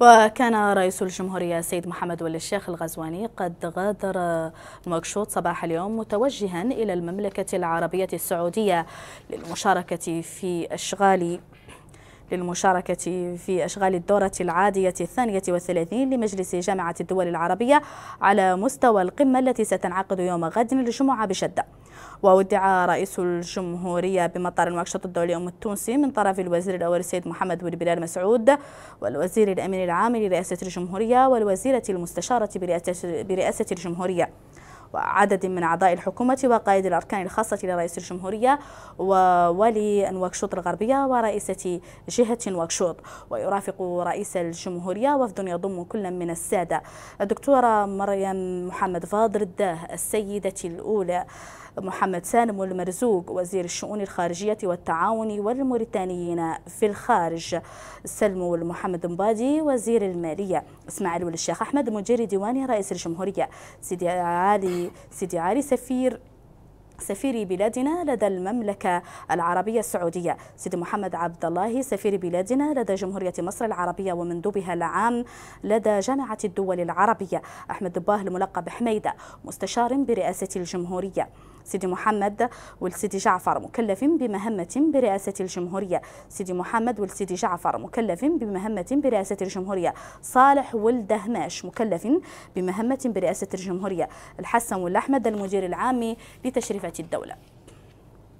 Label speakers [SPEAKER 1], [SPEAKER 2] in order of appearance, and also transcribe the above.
[SPEAKER 1] وكان رئيس الجمهورية السيد محمد ولي الشيخ الغزواني قد غادر نواكشوط صباح اليوم متوجها إلى المملكة العربية السعودية للمشاركة في أشغال للمشاركة في أشغال الدورة العادية الثانية والثلاثين لمجلس جامعة الدول العربية على مستوى القمة التي ستنعقد يوم غد الجمعة بشدة وودع رئيس الجمهورية بمطار المكشط الدولي أم التونسي من طرف الوزير الأول السيد محمد بن بلال مسعود والوزير الأمين العام لرئاسة الجمهورية والوزيرة المستشارة برئاسة, برئاسة الجمهورية وعدد من أعضاء الحكومة وقائد الأركان الخاصة لرئيس الجمهورية وولي نواكشوط الغربية ورئيسة جهة نواكشوط ويرافق رئيس الجمهورية وفد يضم كل من السادة الدكتورة مريم محمد فاضل الداه السيدة الأولى محمد سالم المرزوق وزير الشؤون الخارجية والتعاون والموريتانيين في الخارج سلمو المحمد مبادي وزير المالية إسماعيل الشيخ أحمد مدير ديوان رئيس الجمهورية سيدي علي سيدي علي سفير سفير بلادنا لدى المملكة العربية السعودية سيد محمد عبد الله سفير بلادنا لدى جمهورية مصر العربية ومندوبها العام لدى جامعة الدول العربية أحمد دباه الملقب حميدة مستشار برئاسة الجمهورية سيدي محمد والسيدي جعفر مكلفين بمهمة برئاسة الجمهورية سيدي محمد والسيدي جعفر مكلفين بمهمة برئاسة الجمهورية صالح والدهماش مكلف بمهمة برئاسة الجمهورية الحسن والأحمد المدير العام لتشريفات الدولة